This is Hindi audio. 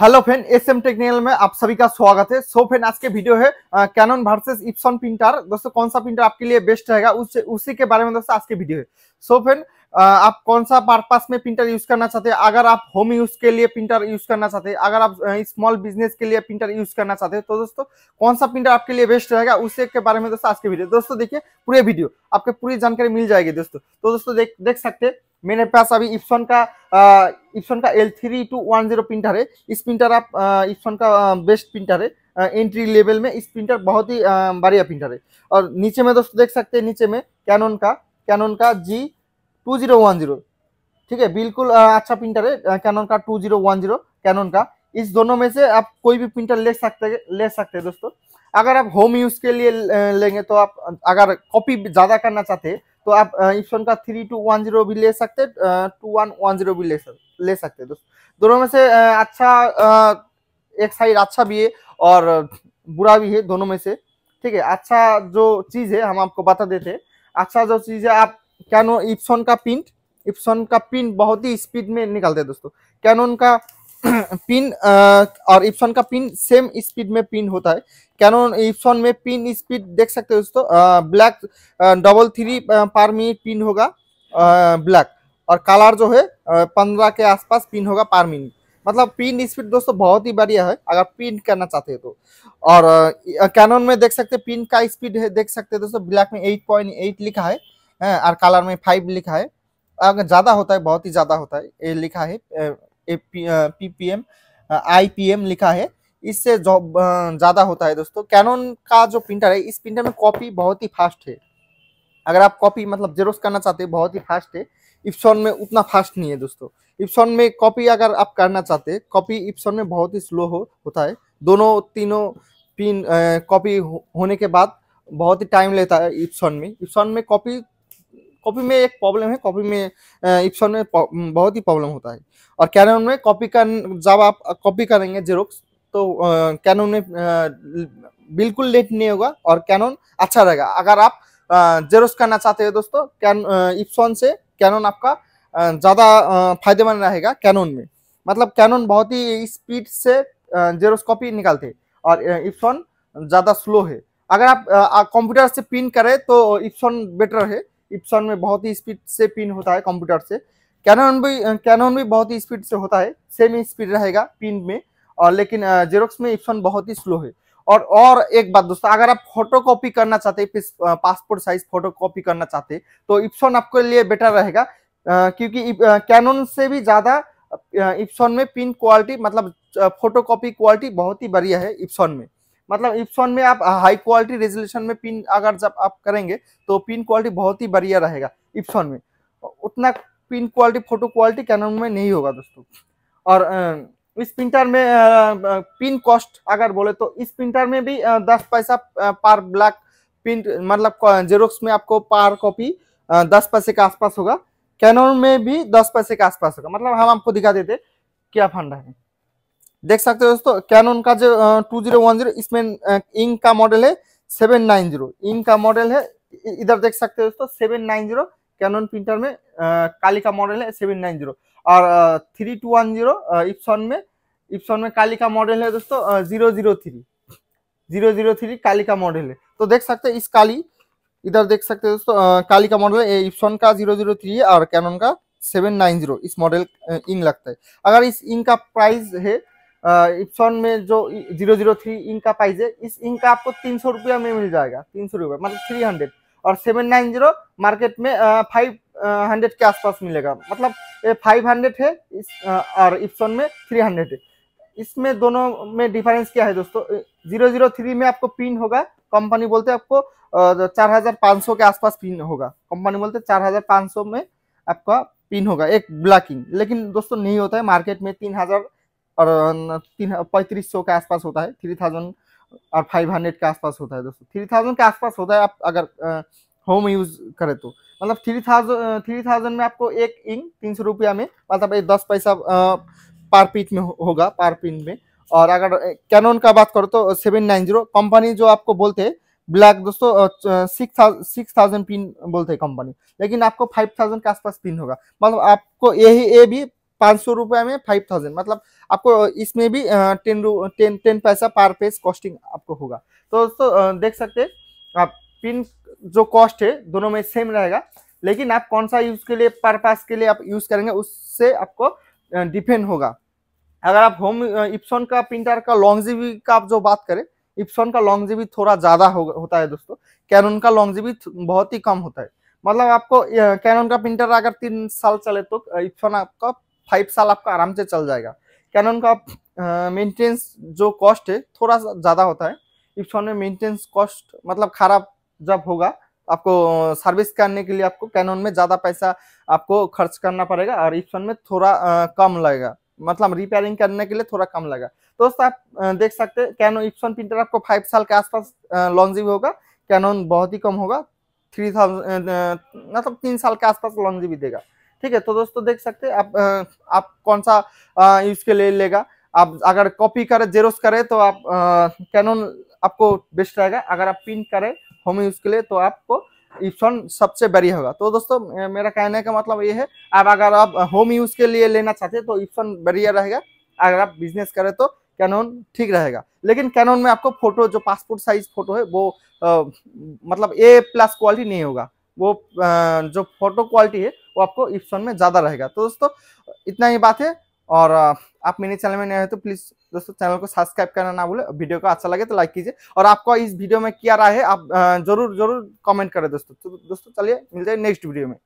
hello friend S M technical में आप सभी का स्वागत है सो फ्रेंड आज के वीडियो है कैनन वर्सेस इप्सन प्रिंटर दोस्तों कौन सा प्रिंटर आपके लिए बेस्ट रहेगा उस उसी के बारे में दोस्तों आज के वीडियो है सो so फ्रेंड आप कौन सा पर्पस में प्रिंटर यूज करना चाहते हैं अगर आप होम यूज के लिए प्रिंटर यूज करना चाहते हैं अगर आप स्मॉल बिजनेस के लिए प्रिंटर यूज करना चाहते हैं तो दोस्तों कौन सा प्रिंटर आपके लिए बेस्ट रहेगा उसी के बारे में दोस्तों आज के वीडियो दोस्तों देखिए पूरे वीडियो आपके पूरी जानकारी मिल जाएगी दोस्तों तो दोस्तों देख देख सकते हैं मेरे पास अभी इप्सन का इप्सन का L three two one zero printer है इस प्रिंटर आप इप्सन का बेस्ट प्रिंटर है एंट्री लेवल में इस प्रिंटर बहुत ही बढ़िया प्रिंटर है और नीचे में दोस्तों देख सकते हैं नीचे में कैनन का कैनन का G two zero one zero ठीक है बिल्कुल अच्छा प्रिंटर है कैनन का two zero one zero Canon का इस दोनों में से आप कोई भी प्रिंटर ले सकते ले सकते हैं दोस्तों अगर आप होम यूज़ के लिए लेंगे तो आप अगर कॉपी ज़्यादा करना चाहते हैं तो आप इप्सन का थ्री टू वन जीरो भी ले सकते टू वन वन जीरो भी ले सकते ले सकते दोस्तों दोनों में से अच्छा एक साइड अच्छा भी है और बुरा भी है दोनों में से ठीक है अच्छा जो चीज़ है हम आपको बता देते अच्छा जो चीज़ है आप कैनो इप्सन का प्रिंट इप्सन का प्रिंट बहुत ही स्पीड में निकालते हैं दोस्तों कैनोन का पिन uh, और इप्सन का पिन सेम स्पीड में पिन होता है कैनन इप्सन में पिन स्पीड देख सकते हो दोस्तों ब्लैक डबल थ्री पर मिनट पिन होगा ब्लैक uh, और कलर जो है uh, पंद्रह के आसपास पिन होगा पर मिनट मतलब पिन स्पीड दोस्तों बहुत ही बढ़िया है अगर पिन करना चाहते हो तो और कैनन में देख सकते पिन का स्पीड है देख सकते दोस्तों ब्लैक में एट पॉइंट एट लिखा है और कलर में फाइव लिखा है अगर ज़्यादा होता है बहुत ही ज़्यादा होता है ये लिखा है पीपीएम आईपीएम uh, uh, लिखा है इससे uh, ज़्यादा होता है दोस्तों कैनन का जो प्रिंटर है इस प्रिंटर में कॉपी बहुत ही फास्ट है अगर आप कॉपी मतलब जेरोस करना चाहते हैं बहुत ही फास्ट है इप्सॉन में उतना फास्ट नहीं है दोस्तों इप्सॉन में कॉपी अगर आप करना चाहते हैं कॉपी इप्सॉन में बहुत ही स्लो हो होता है दोनों तीनों पिन कॉपी होने के बाद बहुत ही टाइम लेता है इप्सॉन में इप्सॉन में कॉपी कॉपी में एक प्रॉब्लम है कॉपी में इप्सन में बहुत ही प्रॉब्लम होता है और कैनन में कॉपी कर जब आप कॉपी करेंगे जेरोक्स तो कैनन में बिल्कुल लेट नहीं होगा और कैनन अच्छा रहेगा अगर आप जेरोक्स करना चाहते हो दोस्तों कैन इप्सन से कैनन आपका ज़्यादा फायदेमंद रहेगा कैनन में मतलब कैनन बहुत ही स्पीड से जेरोक्स कॉपी निकालते और इप्सन ज़्यादा स्लो है अगर आप कंप्यूटर से प्रिंट करें तो इप्सन बेटर है इप्सन में बहुत ही स्पीड से पिन होता है कंप्यूटर से कैनन भी कैनन भी बहुत ही स्पीड से होता है सेम स्पीड रहेगा पिन में और लेकिन जेरोक्स में इप्सन बहुत ही स्लो है और और एक बात दोस्तों अगर आप फोटो कॉपी करना चाहते हैं पासपोर्ट साइज फोटो कॉपी करना चाहते हैं तो इप्सन आपके लिए बेटर रहेगा क्योंकि कैनन से भी ज़्यादा इप्सन में पिन क्वालिटी मतलब फोटो कॉपी क्वालिटी बहुत ही बढ़िया है इप्सन में मतलब इप्सॉन में आप हाई क्वालिटी रेजोल्यूशन में पिन अगर जब आप करेंगे तो पिन क्वालिटी बहुत ही बढ़िया रहेगा इप्सॉन में उतना print quality photo quality Canon में नहीं होगा दोस्तों और इस प्रिंटर में पिन कॉस्ट अगर बोले तो इस प्रिंटर में भी दस पैसा पर ब्लैक प्रिंट मतलब जेरोक्स में आपको पार कॉपी दस पैसे के आसपास होगा कैनन में भी दस पैसे के आसपास होगा मतलब हम आपको दिखा देते क्या फंडा है देख सकते हो दोस्तों कैनन का जो टू जीरो वन जीरो इसमें इंक का मॉडल है सेवन नाइन जीरो इंक का मॉडल है इधर देख सकते हो दोस्तों seven nine zero Canon printer में काली का मॉडल है सेवन नाइन जीरो और three two one zero Epson में इप्सन में काली का मॉडल है दोस्तों zero zero three zero zero three काली का मॉडल है तो देख सकते इस काली इधर देख सकते दोस्तों काली का मॉडल है इप्सन का जीरो जीरो थ्री और कैनन का सेवन नाइन जीरो इस मॉडल इंग लगता है अगर इस इंग का प्राइस है इप्सन में जो जीरो जीरो थ्री इंक का प्राइस है इस इंक का आपको तीन सौ रुपया में मिल जाएगा तीन सौ रुपया मतलब थ्री हंड्रेड और सेवन नाइन जीरो मार्केट में फाइव हंड्रेड के आसपास मिलेगा मतलब फाइव हंड्रेड है इस और इप्सन में थ्री हंड्रेड है इसमें दोनों में डिफरेंस क्या है दोस्तों जीरो जीरो थ्री में आपको पिन होगा कंपनी बोलते आपको चार हजार पाँच सौ के आसपास पिन होगा कंपनी बोलते चार हजार पाँच सौ में आपका पिन होगा एक ब्लैकिंग लेकिन दोस्तों नहीं होता है मार्केट में तीन हजार और तीन पैंतीस सौ के आसपास होता है थ्री थाउजेंड और फाइव हंड्रेड के आसपास होता है दोस्तों थ्री थाउजेंड के आसपास होता है आप अगर होम यूज करें तो मतलब थ्री थाउजेंड थ्री थाउजेंड में आपको एक इंक तीन सौ रुपया में मतलब एक दस पैसा पार पीट में होगा पार पिन में और अगर कैनोन का बात करो तो सेवन नाइन जीरो कंपनी जो आपको बोलते हैं ब्लैक दोस्तों six thousand six thousand print बोलते हैं कंपनी लेकिन आपको फाइव थाउजेंड के आसपास पिन होगा मतलब आपको यही ये भी पाँच सौ रुपये में फाइव थाउजेंड मतलब आपको इसमें भी टेन रू टेन टेन पैसा पर पेज कॉस्टिंग आपको होगा तो दोस्तों देख सकते हैं आप पिन जो कॉस्ट है दोनों में सेम रहेगा लेकिन आप कौन सा यूज़ के लिए पर्पस के लिए आप यूज़ करेंगे उससे आपको डिपेंड होगा अगर आप होम इप्सॉन का प्रिंटर का लॉन्गजीवी का आप जो बात करें इप्सन का लॉन्गजीवी थोड़ा ज़्यादा हो, होता है दोस्तों कैनन का लॉन्गजीवी बहुत ही कम होता है मतलब आपको कैनन का प्रिंटर अगर तीन साल चले तो इप्सॉन आपका फाइव साल आपका आराम से चल जाएगा कैन का मेंटेनेंस जो कॉस्ट है थोड़ा सा ज़्यादा होता है इप्सॉन में मेंटेनेंस कॉस्ट मतलब खराब जब होगा आपको सर्विस करने के लिए आपको कैनन में ज़्यादा पैसा आपको खर्च करना पड़ेगा और इप्सन में थोड़ा आ, कम लगेगा मतलब रिपेयरिंग करने के लिए थोड़ा कम लगेगा दोस्तों आप देख सकते हैं कैनो इप्सन प्रिंटर आपको फाइव साल के आसपास लॉन्जिव होगा कैनन बहुत ही कम होगा थ्री थाउजेंड मतलब तीन साल के आसपास भी देगा ठीक है तो दोस्तों देख सकते आप आप कौन सा यूज के लिए ले लेगा आप अगर कॉपी करें जेरोस करें तो आप कैनन आपको बेस्ट रहेगा अगर आप पिन करें होम यूज के लिए तो आपको इप्सन सबसे बड़ी होगा तो दोस्तों मेरा कहने का मतलब ये है आप अगर आप होम यूज के लिए लेना चाहते तो इप्सन बढ़िया रहेगा अगर आप बिजनेस करें तो कैनन ठीक रहेगा लेकिन कैनन में आपको फोटो जो पासपोर्ट साइज फोटो है वो आ, मतलब ए प्लस क्वालिटी नहीं होगा वो जो फोटो क्वालिटी है वो आपको इप्सन में ज़्यादा रहेगा तो दोस्तों इतना ही बात है और आप मेरे चैनल में नए हो तो प्लीज़ दोस्तों चैनल को सब्सक्राइब करना ना भूले वीडियो को अच्छा लगे तो लाइक कीजिए और आपको इस वीडियो में क्या राय है आप जरूर जरूर कमेंट करें दोस्तों तो दोस्तों चलिए मिलते हैं नेक्स्ट वीडियो में